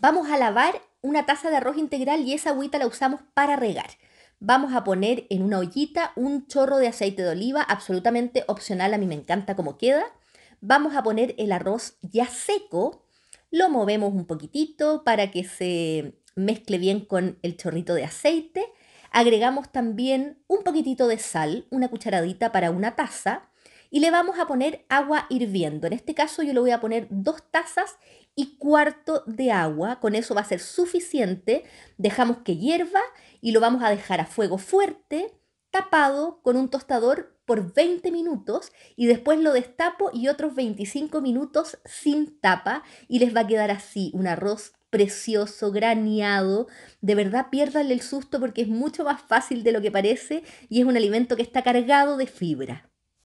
Vamos a lavar una taza de arroz integral y esa agüita la usamos para regar. Vamos a poner en una ollita un chorro de aceite de oliva, absolutamente opcional, a mí me encanta cómo queda. Vamos a poner el arroz ya seco, lo movemos un poquitito para que se mezcle bien con el chorrito de aceite. Agregamos también un poquitito de sal, una cucharadita para una taza, y le vamos a poner agua hirviendo. En este caso yo le voy a poner dos tazas y cuarto de agua. Con eso va a ser suficiente. Dejamos que hierva y lo vamos a dejar a fuego fuerte, tapado con un tostador por 20 minutos y después lo destapo y otros 25 minutos sin tapa y les va a quedar así un arroz precioso, graneado. De verdad, pierdanle el susto porque es mucho más fácil de lo que parece y es un alimento que está cargado de fibra.